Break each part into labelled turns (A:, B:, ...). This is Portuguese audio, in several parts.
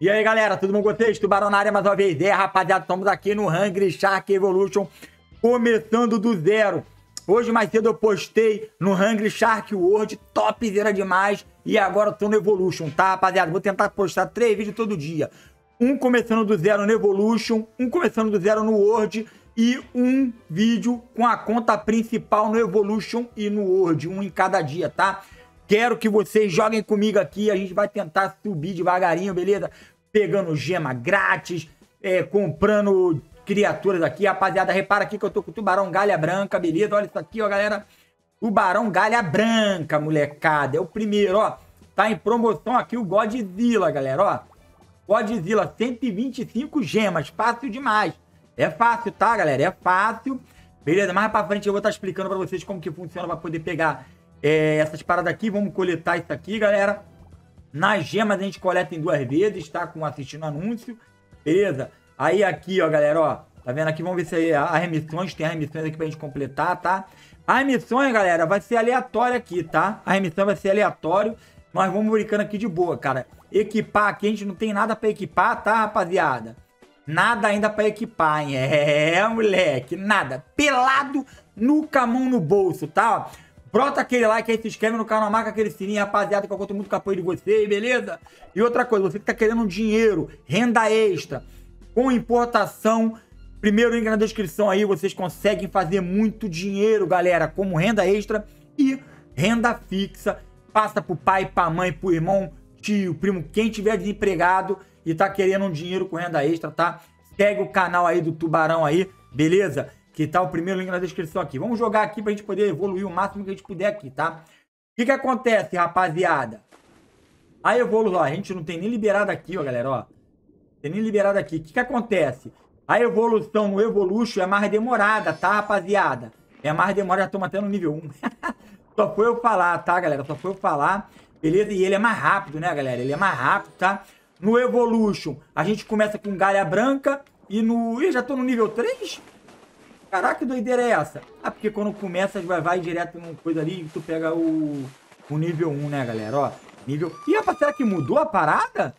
A: E aí, galera, tudo bom com vocês? Tubarão na área mais uma vez. É, rapaziada, estamos aqui no Hungry Shark Evolution, começando do zero. Hoje mais cedo eu postei no Hungry Shark World, topzera demais. E agora eu tô no Evolution, tá, rapaziada? Vou tentar postar três vídeos todo dia. Um começando do zero no Evolution, um começando do zero no World e um vídeo com a conta principal no Evolution e no World, um em cada dia, tá? Quero que vocês joguem comigo aqui, a gente vai tentar subir devagarinho, beleza? pegando gema grátis, é, comprando criaturas aqui. Rapaziada, repara aqui que eu tô com o tubarão galha branca, beleza? Olha isso aqui, ó, galera. Tubarão galha branca, molecada. É o primeiro, ó. Tá em promoção aqui o Godzilla, galera, ó. Godzilla, 125 gemas. Fácil demais. É fácil, tá, galera? É fácil. Beleza? Mais pra frente eu vou estar tá explicando pra vocês como que funciona pra poder pegar é, essas paradas aqui. Vamos coletar isso aqui, galera. Nas gemas a gente coleta em duas vezes, tá? Com assistindo anúncio, beleza? Aí aqui, ó, galera, ó. Tá vendo aqui? Vamos ver se aí as remissões, tem as remissões aqui pra gente completar, tá? As remissões, galera, vai ser aleatório aqui, tá? A remissão vai ser aleatório. Nós vamos brincando aqui de boa, cara. Equipar aqui, a gente não tem nada pra equipar, tá, rapaziada? Nada ainda pra equipar, hein? É, moleque, nada. Pelado, no camão no bolso, tá? Brota aquele like aí, se inscreve no canal, marca aquele sininho, rapaziada, que eu conto muito com apoio de vocês, beleza? E outra coisa, você que tá querendo dinheiro, renda extra, com importação, primeiro link na descrição aí, vocês conseguem fazer muito dinheiro, galera, como renda extra e renda fixa. Passa pro pai, pra mãe, pro irmão, tio, primo, quem tiver desempregado e tá querendo um dinheiro com renda extra, tá? Segue o canal aí do Tubarão aí, beleza? que tá o primeiro link na descrição aqui. Vamos jogar aqui pra gente poder evoluir o máximo que a gente puder aqui, tá? O que que acontece, rapaziada? A evolução, ó, a gente não tem nem liberado aqui, ó, galera, ó. Tem nem liberado aqui. O que que acontece? A evolução no Evolution é mais demorada, tá, rapaziada? É mais demorada, já estamos até no nível 1. Só foi eu falar, tá, galera? Só foi eu falar, beleza? E ele é mais rápido, né, galera? Ele é mais rápido, tá? No Evolution, a gente começa com galha branca e no... Ih, já tô no nível 3? Caraca, que doideira é essa? Ah, porque quando começa, vai, vai direto numa coisa ali e tu pega o, o nível 1, né, galera? Ó, nível... Ih, rapaz, será que mudou a parada?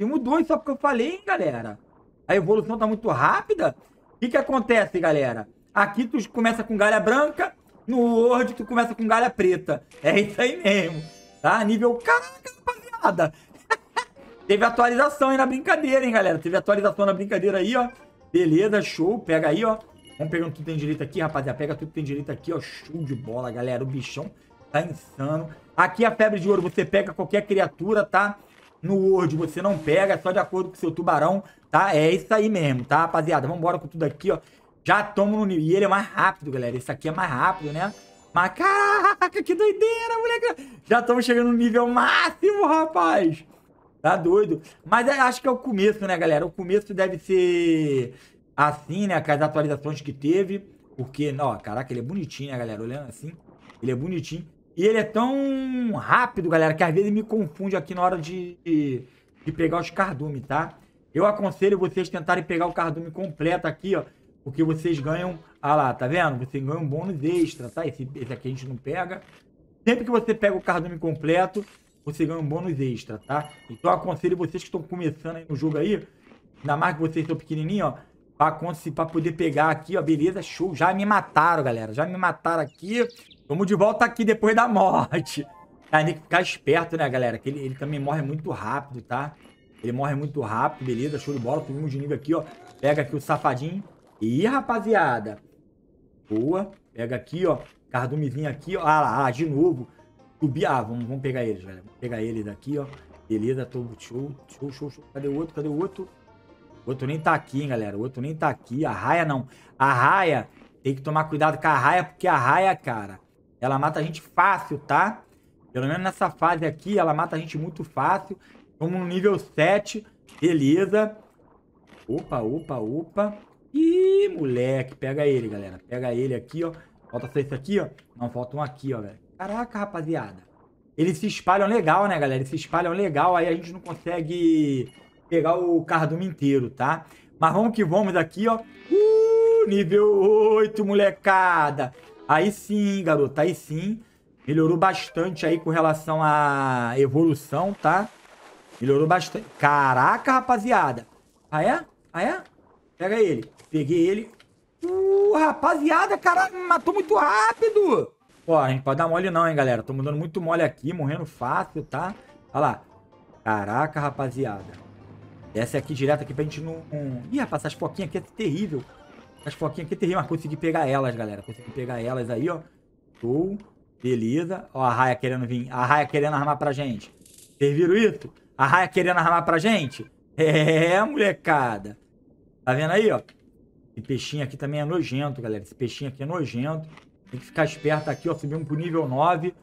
A: E mudou, isso só porque eu falei, hein, galera? A evolução tá muito rápida. O que que acontece, galera? Aqui tu começa com galha branca, no Word tu começa com galha preta. É isso aí mesmo, tá? Nível... Caraca, rapaziada! Teve atualização aí na brincadeira, hein, galera? Teve atualização na brincadeira aí, ó. Beleza, show. Pega aí, ó. Vamos pegando tudo tem direito aqui, rapaziada. Pega tudo tem direito aqui, ó. Show de bola, galera. O bichão tá insano. Aqui é a febre de ouro, você pega qualquer criatura, tá? No Word você não pega, só de acordo com o seu tubarão, tá? É isso aí mesmo, tá, rapaziada? Vambora com tudo aqui, ó. Já tomo no nível. E ele é mais rápido, galera. Esse aqui é mais rápido, né? Mas caraca, que doideira, moleque. Já estamos chegando no nível máximo, rapaz. Tá doido. Mas é, acho que é o começo, né, galera? O começo deve ser assim, né, com as atualizações que teve, porque, ó, caraca, ele é bonitinho, né, galera, olhando assim, ele é bonitinho, e ele é tão rápido, galera, que às vezes me confunde aqui na hora de, de, pegar os cardume, tá? Eu aconselho vocês tentarem pegar o cardume completo aqui, ó, porque vocês ganham, ah lá, tá vendo? Vocês ganham um bônus extra, tá? Esse, esse aqui a gente não pega. Sempre que você pega o cardume completo, você ganha um bônus extra, tá? Então eu aconselho vocês que estão começando aí no jogo aí, ainda mais que vocês são pequenininhos, ó, Pra, assim, pra poder pegar aqui, ó. Beleza, show. Já me mataram, galera. Já me mataram aqui. Vamos de volta aqui depois da morte. Tá, tem que ficar esperto, né, galera? Que ele, ele também morre muito rápido, tá? Ele morre muito rápido, beleza? Show de bola. Subimos de nível aqui, ó. Pega aqui o safadinho. Ih, rapaziada. Boa. Pega aqui, ó. Cardumezinho aqui, ó. Ah lá, ah, de novo. Subi. Ah, vamos, vamos pegar eles, galera. Vamos pegar eles aqui, ó. Beleza, todo show, show, show, show. Cadê o outro? Cadê o outro? O outro nem tá aqui, hein, galera. O outro nem tá aqui. A raia não. A raia, tem que tomar cuidado com a raia, porque a raia, cara, ela mata a gente fácil, tá? Pelo menos nessa fase aqui, ela mata a gente muito fácil. Estamos no nível 7. Beleza. Opa, opa, opa. Ih, moleque. Pega ele, galera. Pega ele aqui, ó. Falta só esse aqui, ó. Não, falta um aqui, ó, velho. Caraca, rapaziada. Eles se espalham legal, né, galera? Eles se espalham legal. Aí a gente não consegue pegar o cardume inteiro, tá? Mas vamos que vamos daqui, ó. Uh, nível 8, molecada. Aí sim, garoto, aí sim. Melhorou bastante aí com relação à evolução, tá? Melhorou bastante. Caraca, rapaziada. Ah, é? Ah, é? Pega ele. Peguei ele. Uh, rapaziada, cara, matou muito rápido. Ó, a gente pode dar mole não, hein, galera. Tô mandando muito mole aqui, morrendo fácil, tá? Olha lá. Caraca, rapaziada. Essa aqui direto aqui pra gente não... Ih, rapaz, essas foquinhas aqui é terrível. Essas foquinhas aqui é terrível, mas consegui pegar elas, galera. Consegui pegar elas aí, ó. Show. Beleza. Ó, a raia querendo vir. A raia querendo armar pra gente. Vocês viram isso? A raia querendo armar pra gente? É, molecada. Tá vendo aí, ó? Esse peixinho aqui também é nojento, galera. Esse peixinho aqui é nojento. Tem que ficar esperto aqui, ó. Subimos pro nível 9.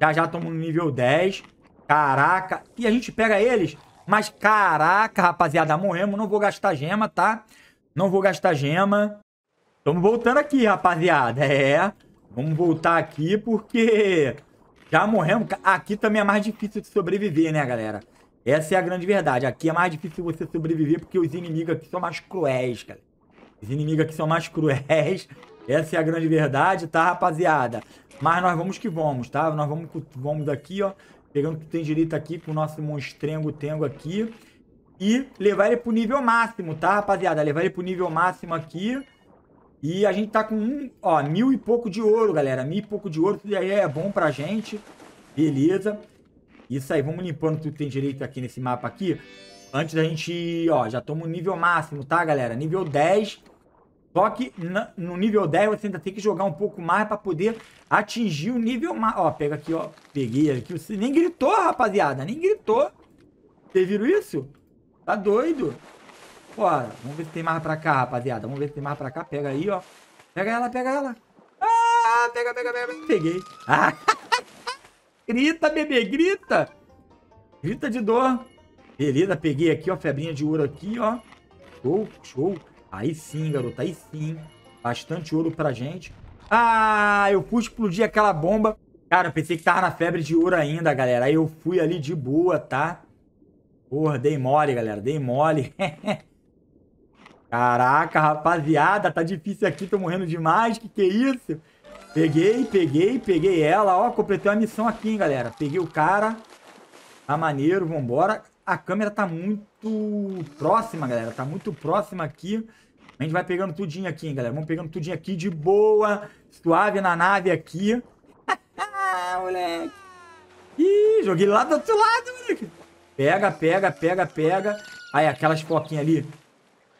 A: Já já estamos no nível 10. Caraca. E a gente pega eles mas caraca, rapaziada, moemo, não vou gastar gema, tá? Não vou gastar gema. Estamos voltando aqui, rapaziada. É, vamos voltar aqui porque já morremos. Aqui também é mais difícil de sobreviver, né, galera? Essa é a grande verdade. Aqui é mais difícil você sobreviver porque os inimigos aqui são mais cruéis, cara. Os inimigos aqui são mais cruéis. Essa é a grande verdade, tá, rapaziada? Mas nós vamos que vamos, tá? Nós vamos, vamos daqui, ó pegando o que tem direito aqui com o nosso monstrengo tengo aqui. E levar ele pro nível máximo, tá, rapaziada? Levar ele pro nível máximo aqui. E a gente tá com um, ó, mil e pouco de ouro, galera. Mil e pouco de ouro, isso aí é bom pra gente. Beleza. Isso aí, vamos limpando tudo que tem direito aqui nesse mapa aqui. Antes da gente, ó, já tomo nível máximo, tá, galera? Nível 10. Só que no nível 10 você ainda tem que jogar um pouco mais para poder atingiu o nível máximo. Ó, pega aqui, ó. Peguei aqui. Você nem gritou, rapaziada. Nem gritou. Vocês viram isso? Tá doido. Bora. Vamos ver se tem mais pra cá, rapaziada. Vamos ver se tem mais pra cá. Pega aí, ó. Pega ela, pega ela. Ah, pega, pega, pega. Peguei. Ah. grita, bebê, grita. Grita de dor. Beleza, peguei aqui, ó. Febrinha de ouro aqui, ó. Show, show. Aí sim, garoto, aí sim. Bastante ouro pra gente. Ah, eu fui explodir aquela bomba. Cara, eu pensei que tava na febre de ouro ainda, galera. Aí eu fui ali de boa, tá? Porra, dei mole, galera. Dei mole. Caraca, rapaziada. Tá difícil aqui. Tô morrendo demais. Que que é isso? Peguei, peguei, peguei ela. Ó, completei a missão aqui, hein, galera. Peguei o cara. Tá maneiro. Vambora. A câmera tá muito próxima, galera. Tá muito próxima aqui. A gente vai pegando tudinho aqui, hein, galera. Vamos pegando tudinho aqui de boa, suave na nave aqui. moleque. Ih, joguei lá do outro lado, moleque. Pega, pega, pega, pega. Aí, aquelas foquinhas ali.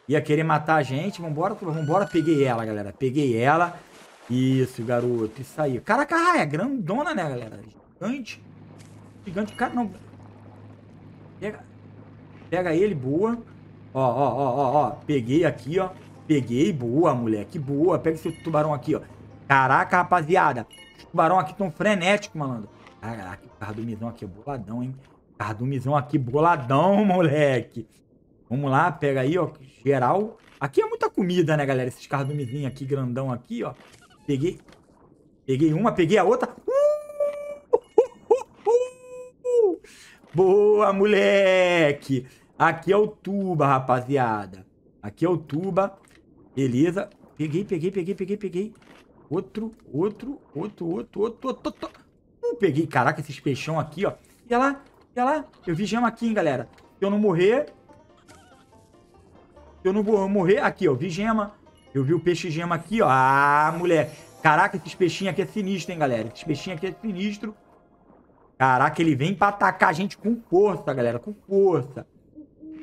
A: Ia querer matar a gente. Vambora, vambora. Peguei ela, galera. Peguei ela. Isso, garoto. Isso aí. Caraca, ah, é grandona, né, galera? Gigante. Gigante. Cara, não... Pega... Pega ele, boa. Ó, ó, ó, ó, ó. Peguei aqui, ó. Peguei, boa, moleque, boa. Pega esse tubarão aqui, ó. Caraca, rapaziada. Os tubarão aqui tão frenético, malandro. Caraca, o cardumizão Mizão aqui é boladão, hein? O Mizão aqui boladão, moleque. Vamos lá, pega aí, ó. Geral. Aqui é muita comida, né, galera? Esses cardumizinhos aqui, grandão aqui, ó. Peguei. Peguei uma, peguei a outra. Uh, uh, uh, boa, moleque! Aqui é o tuba, rapaziada. Aqui é o tuba. Beleza. Peguei, peguei, peguei, peguei, peguei. Outro, outro, outro, outro, outro, outro, outro. Uh, peguei. Caraca, esses peixão aqui, ó. E lá, e lá. Eu vi gema aqui, hein, galera. Se eu não morrer... Se eu não vou morrer... Aqui, ó. Vi gema. Eu vi o peixe gema aqui, ó. Ah, mulher. Caraca, esses peixinhos aqui é sinistro, hein, galera. Esses peixinhos aqui é sinistro. Caraca, ele vem pra atacar a gente com força, galera. Com força.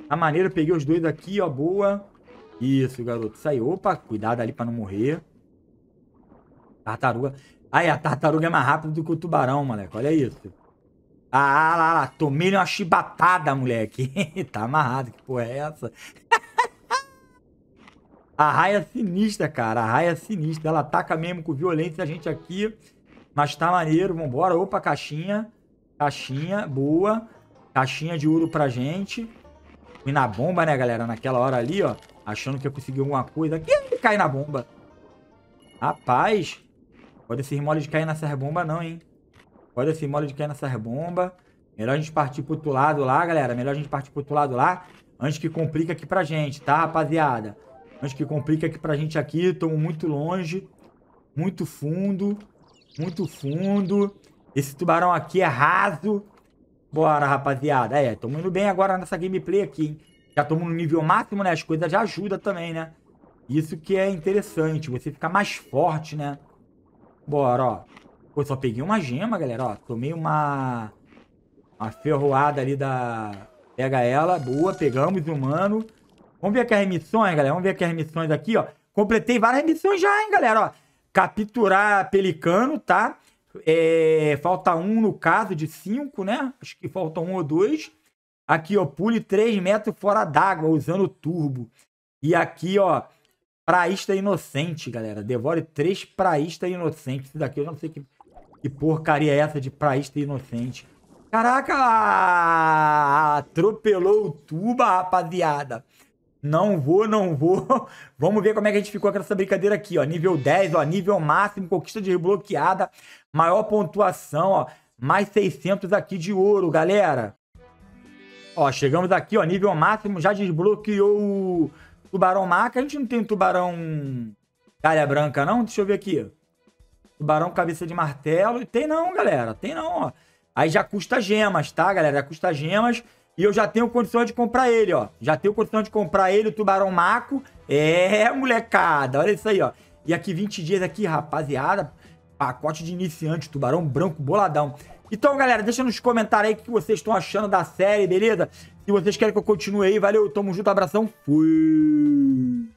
A: Tá maneiro, peguei os dois aqui, ó. Boa. Isso, garoto. Isso aí. Opa, cuidado ali pra não morrer. Tartaruga. Aí, a tartaruga é mais rápida do que o tubarão, moleque. Olha isso. Ah, lá, lá. Tomei uma chibatada, moleque. tá amarrado. Que porra é essa? a raia é sinistra, cara. A raia é sinistra. Ela ataca mesmo com violência a gente aqui. Mas tá maneiro. Vambora. Opa, caixinha. Caixinha. Boa. Caixinha de ouro pra gente. Fui na bomba, né, galera? Naquela hora ali, ó. Achando que ia conseguir alguma coisa. É que cai na bomba. Rapaz. Pode esse mole de cair nessa bomba não, hein. Pode esse mole de cair nessa bomba. Melhor a gente partir pro outro lado lá, galera. Melhor a gente partir pro outro lado lá. Antes que complica aqui pra gente, tá, rapaziada? Antes que complica aqui pra gente aqui. Estamos muito longe. Muito fundo. Muito fundo. Esse tubarão aqui é raso. Bora, rapaziada. É, estamos indo bem agora nessa gameplay aqui, hein? já estamos no nível máximo, né? As coisas já ajudam também, né? Isso que é interessante, você ficar mais forte, né? Bora, ó. Pô, só peguei uma gema, galera, ó. Tomei uma... Uma ferroada ali da... Pega ela, boa, pegamos, humano. Vamos ver aqui as missões, galera. Vamos ver aqui as missões aqui, ó. Completei várias missões já, hein, galera, ó. Capturar pelicano, tá? É... Falta um no caso de cinco, né? Acho que falta um ou dois. Aqui, ó, pule 3 metros fora d'água usando turbo. E aqui, ó, praísta inocente, galera. Devore 3 praísta inocente. Isso daqui eu não sei que, que porcaria é essa de praísta inocente. Caraca! Atropelou o tuba, rapaziada. Não vou, não vou. Vamos ver como é que a gente ficou com essa brincadeira aqui, ó. Nível 10, ó. Nível máximo, conquista desbloqueada. Maior pontuação, ó. Mais 600 aqui de ouro, galera. Ó, chegamos aqui, ó, nível máximo, já desbloqueou o tubarão maca. A gente não tem tubarão galha branca, não? Deixa eu ver aqui. Tubarão cabeça de martelo. Tem não, galera, tem não, ó. Aí já custa gemas, tá, galera? Já custa gemas. E eu já tenho condição de comprar ele, ó. Já tenho condição de comprar ele, o tubarão maco. É, molecada, olha isso aí, ó. E aqui 20 dias aqui, rapaziada. Pacote de iniciante, tubarão branco boladão. Então, galera, deixa nos comentários aí o que vocês estão achando da série, beleza? Se vocês querem que eu continue aí, valeu, tamo junto, abração, fui!